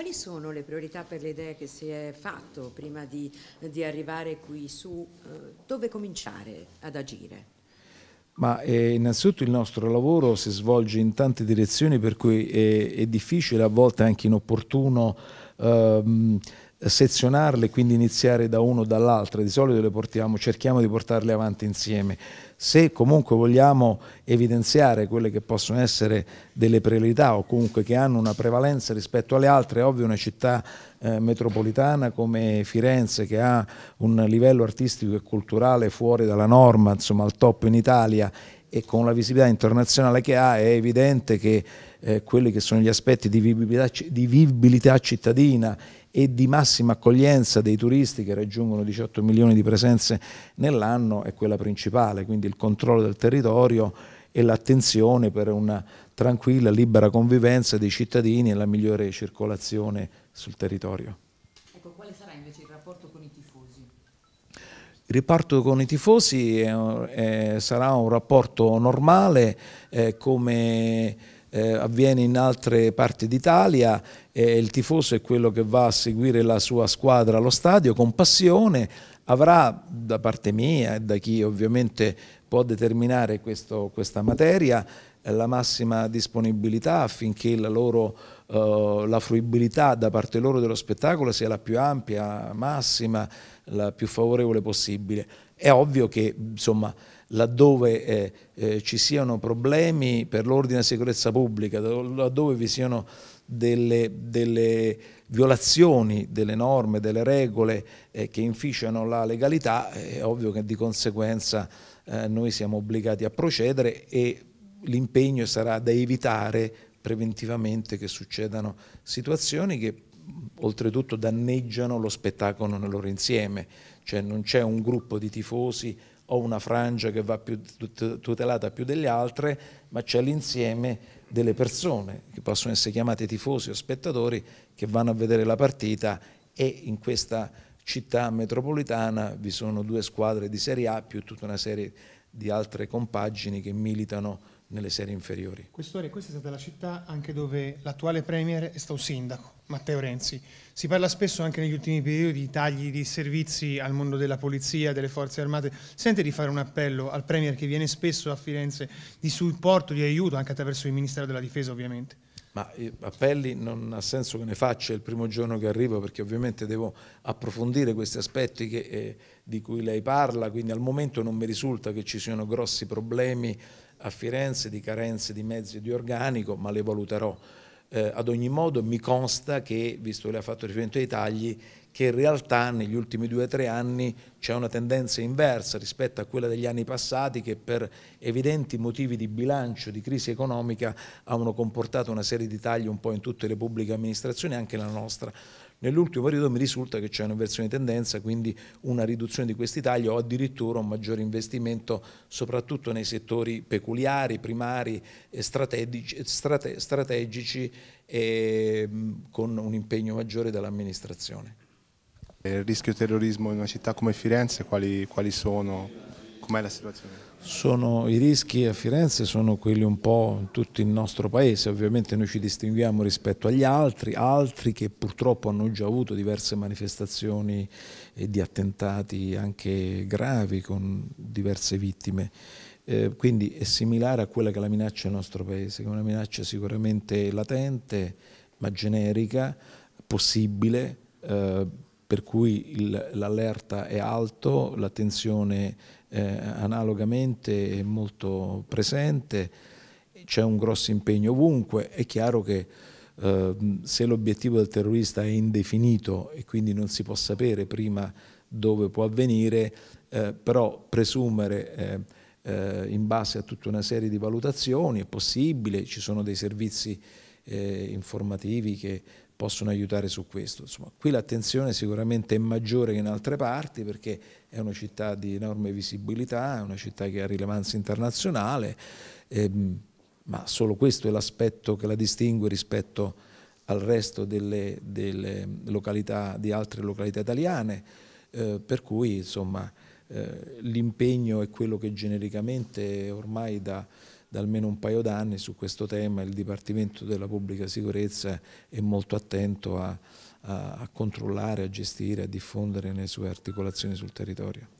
Quali sono le priorità per le idee che si è fatto prima di, di arrivare qui su? Eh, dove cominciare ad agire? Ma eh, innanzitutto il nostro lavoro si svolge in tante direzioni per cui è, è difficile, a volte anche inopportuno ehm, sezionarle, quindi iniziare da uno o dall'altra. Di solito portiamo, cerchiamo di portarle avanti insieme se comunque vogliamo evidenziare quelle che possono essere delle priorità o comunque che hanno una prevalenza rispetto alle altre, è ovvio una città eh, metropolitana come Firenze che ha un livello artistico e culturale fuori dalla norma, insomma al top in Italia e con la visibilità internazionale che ha è evidente che eh, quelli che sono gli aspetti di vivibilità, di vivibilità cittadina e di massima accoglienza dei turisti che raggiungono 18 milioni di presenze nell'anno è quella principale, quindi il controllo del territorio e l'attenzione per una tranquilla, libera convivenza dei cittadini e la migliore circolazione sul territorio. Ecco, quale sarà invece il rapporto con i tifosi? Il rapporto con i tifosi eh, sarà un rapporto normale eh, come... Eh, avviene in altre parti d'Italia, eh, il tifoso è quello che va a seguire la sua squadra allo stadio con passione, avrà da parte mia e da chi ovviamente può determinare questo, questa materia eh, la massima disponibilità affinché la, loro, eh, la fruibilità da parte loro dello spettacolo sia la più ampia, massima, la più favorevole possibile. È ovvio che insomma, laddove eh, eh, ci siano problemi per l'ordine e sicurezza pubblica, laddove vi siano delle, delle violazioni delle norme, delle regole eh, che inficiano la legalità, è ovvio che di conseguenza eh, noi siamo obbligati a procedere e l'impegno sarà da evitare preventivamente che succedano situazioni che oltretutto danneggiano lo spettacolo nel loro insieme, cioè non c'è un gruppo di tifosi o una frangia che va più tutelata più delle altre, ma c'è l'insieme delle persone che possono essere chiamate tifosi o spettatori che vanno a vedere la partita e in questa città metropolitana vi sono due squadre di Serie A più tutta una serie di di altre compagini che militano nelle serie inferiori. Questore, questa è stata la città anche dove l'attuale Premier è stato sindaco, Matteo Renzi. Si parla spesso anche negli ultimi periodi di tagli di servizi al mondo della polizia, delle forze armate. Sente di fare un appello al Premier che viene spesso a Firenze di supporto, di aiuto anche attraverso il Ministero della Difesa ovviamente? ma eh, appelli non ha senso che ne faccia il primo giorno che arrivo perché ovviamente devo approfondire questi aspetti che, eh, di cui lei parla, quindi al momento non mi risulta che ci siano grossi problemi a Firenze di carenze di mezzi e di organico, ma le valuterò. Eh, ad ogni modo mi consta che, visto che lei ha fatto riferimento ai tagli, che in realtà negli ultimi due o tre anni c'è una tendenza inversa rispetto a quella degli anni passati che per evidenti motivi di bilancio, di crisi economica, hanno comportato una serie di tagli un po' in tutte le pubbliche amministrazioni, anche la nostra. Nell'ultimo periodo mi risulta che c'è un'inversione di tendenza, quindi una riduzione di questi tagli o addirittura un maggiore investimento soprattutto nei settori peculiari, primari, strategici, strate, strategici e, con un impegno maggiore dell'amministrazione. Il rischio terrorismo in una città come Firenze quali, quali sono? Com'è la situazione? Sono, I rischi a Firenze sono quelli un po' in tutto il nostro paese, ovviamente noi ci distinguiamo rispetto agli altri, altri che purtroppo hanno già avuto diverse manifestazioni di attentati anche gravi con diverse vittime. Eh, quindi è similare a quella che è la minaccia del nostro paese, che è una minaccia sicuramente latente, ma generica, possibile, eh, per cui l'allerta è alto, l'attenzione eh, analogamente è molto presente, c'è un grosso impegno ovunque, è chiaro che eh, se l'obiettivo del terrorista è indefinito e quindi non si può sapere prima dove può avvenire, eh, però presumere eh, eh, in base a tutta una serie di valutazioni è possibile, ci sono dei servizi eh, informativi che possono aiutare su questo. Insomma, qui l'attenzione sicuramente è maggiore che in altre parti perché è una città di enorme visibilità, è una città che ha rilevanza internazionale, ehm, ma solo questo è l'aspetto che la distingue rispetto al resto delle, delle località, di altre località italiane, eh, per cui insomma eh, l'impegno è quello che genericamente ormai da da almeno un paio d'anni su questo tema, il Dipartimento della Pubblica Sicurezza è molto attento a, a, a controllare, a gestire, a diffondere le sue articolazioni sul territorio.